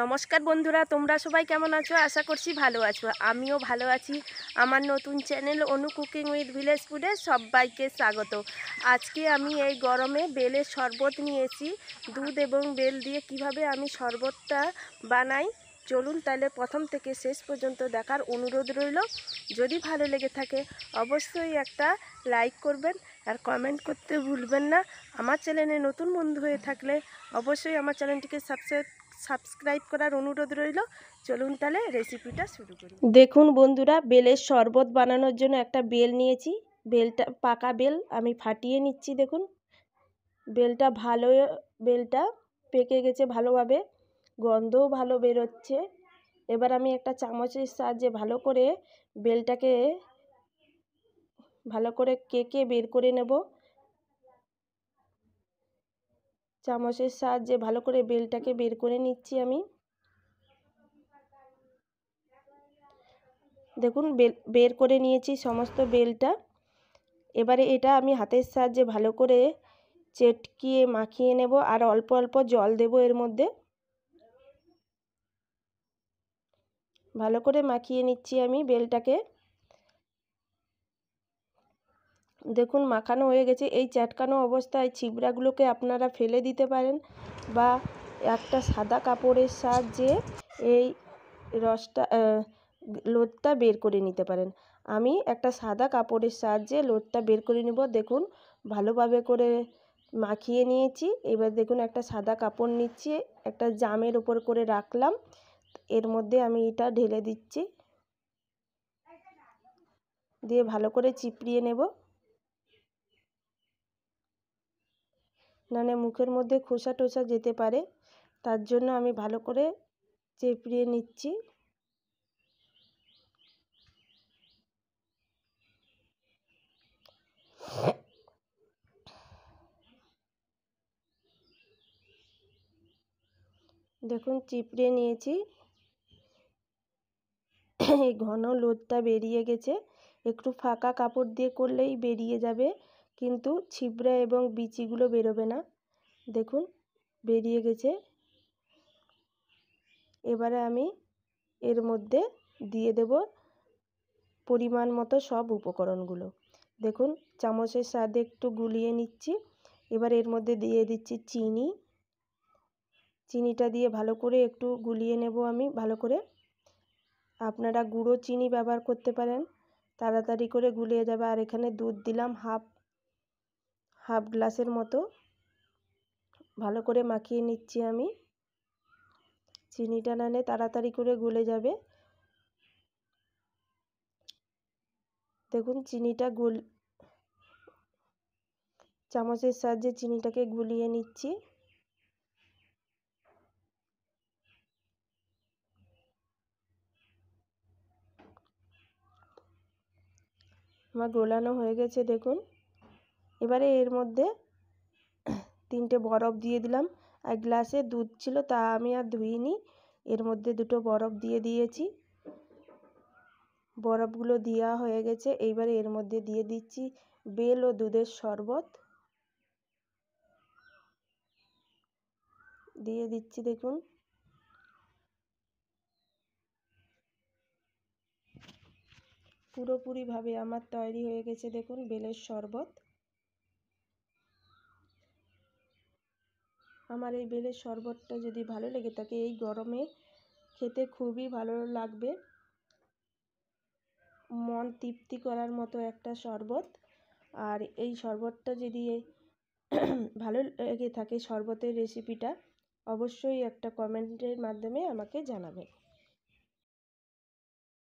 নমস্কার বন্ধুরা তোমরা সবাই কেমন আছো আশা করছি ভালো আছো আমিও ভালো আছি আমার নতুন channel Anu cooking with village ফুডে সবাইকে স্বাগত আজকে আমি এই গরমে বেলের শরবত নিয়েছি দুধ এবং বেল দিয়ে কিভাবে আমি শরবতটা বানাই চলুন তাহলে প্রথম থেকে শেষ পর্যন্ত দেখার অনুরোধ রইল যদি ভালো লেগে থাকে অবশ্যই একটা লাইক করবেন আর কমেন্ট করতে ভুলবেন না আমার চ্যানেলে নতুন বন্ধু হয়ে থাকলে অবশ্যই আমার চ্যানেলটিকে সাবস্ক্রাইব সাবস্ক্রাইব করার অনুরোধ রইল চলুন তাহলে রেসিপিটা শুরু করি দেখুন বন্ধুরা বেলের শরবত বানানোর জন্য একটা বেল নিয়েছি বেলটা পাকা বেল আমি ফাটিয়ে নিচ্ছি দেখুন বেলটা ভালো বেলটা পেকে গেছে ভালোভাবে গন্ধও ভালো বেরোচ্ছে এবার আমি একটা চামচের সাহায্যে ভালো করে বেলটাকে ভালো করে কেকে বের করে নেব চামচের সাহায্যে ভালো করে বেলটাকে বের করে নিচ্ছি আমি দেখুন বের করে নিয়েছি সমস্ত বেলটা এবারে এটা আমি হাতের সাহায্যে ভালো করে চেটকিয়ে মাখিয়ে নেব আর অল্প অল্প জল দেব এর মধ্যে ভালো করে মাখিয়ে নিচ্ছি আমি বেলটাকে দেখুন মাখানো হয়ে গেছে এই চাটকানো অবস্থায় ছিবড়াগুলোকে আপনারা ফেলে দিতে পারেন বা একটা সাদা কাপড়ের সাহায্যে এই রসটা লোদটা বের করে নিতে পারেন আমি একটা সাদা কাপড়ের সাহায্যে লোদটা বের করে নেব দেখুন ভালোভাবে করে মাখিয়ে নিয়েছি এবার দেখুন একটা সাদা কাপড় নিচ্ছি একটা জামের ওপর করে রাখলাম এর মধ্যে আমি এটা ঢেলে দিচ্ছি দিয়ে ভালো করে চিপড়িয়ে নেব নাহলে মানে মুখের মধ্যে খোসা টোসা যেতে পারে তার জন্য আমি ভালো করে চেপড়িয়ে নিচ্ছি দেখুন চিপড়ে নিয়েছি এই ঘন লোদটা বেরিয়ে গেছে একটু ফাঁকা কাপড় দিয়ে করলেই বেরিয়ে যাবে কিন্তু ছিবড়া এবং বিচিগুলো বেরোবে না দেখুন বেরিয়ে গেছে এবারে আমি এর মধ্যে দিয়ে দেব পরিমাণ মতো সব উপকরণগুলো দেখুন চামচের স্বাদে একটু গুলিয়ে নিচ্ছি এবার এর মধ্যে দিয়ে দিচ্ছি চিনি চিনিটা দিয়ে ভালো করে একটু গুলিয়ে নেব আমি ভালো করে আপনারা গুঁড়ো চিনি ব্যবহার করতে পারেন তাড়াতাড়ি করে গুলিয়ে যাবে আর এখানে দুধ দিলাম হাফ হাফ গ্লাসের মতো ভালো করে মাখিয়ে নিচ্ছি আমি চিনিটা নালে তাড়াতাড়ি করে গলে যাবে দেখুন চিনিটা গুল চামচের সাহায্যে চিনিটাকে গুলিয়ে নিচ্ছি আমার গোলানো হয়ে গেছে দেখুন এবারে এর মধ্যে তিনটে বরফ দিয়ে দিলাম এক গ্লাসে দুধ ছিল তা আমি আর ধুইনি এর মধ্যে দুটো বরফ দিয়ে দিয়েছি বরফগুলো দেওয়া হয়ে গেছে এইবারে এর মধ্যে দিয়ে দিচ্ছি বেল ও দুধের শরবত দিয়ে দিচ্ছি দেখুন পুরোপুরিভাবে আমার তৈরি হয়ে গেছে দেখুন বেলের শরবত আমার এই বেলের শরবতটা যদি ভালো লেগে থাকে এই গরমে খেতে খুবই ভালো লাগবে মন তৃপ্তি করার মতো একটা শরবত আর এই শরবতটা যদি ভালো লেগে থাকে শরবতের রেসিপিটা অবশ্যই একটা কমেন্টের মাধ্যমে আমাকে জানাবে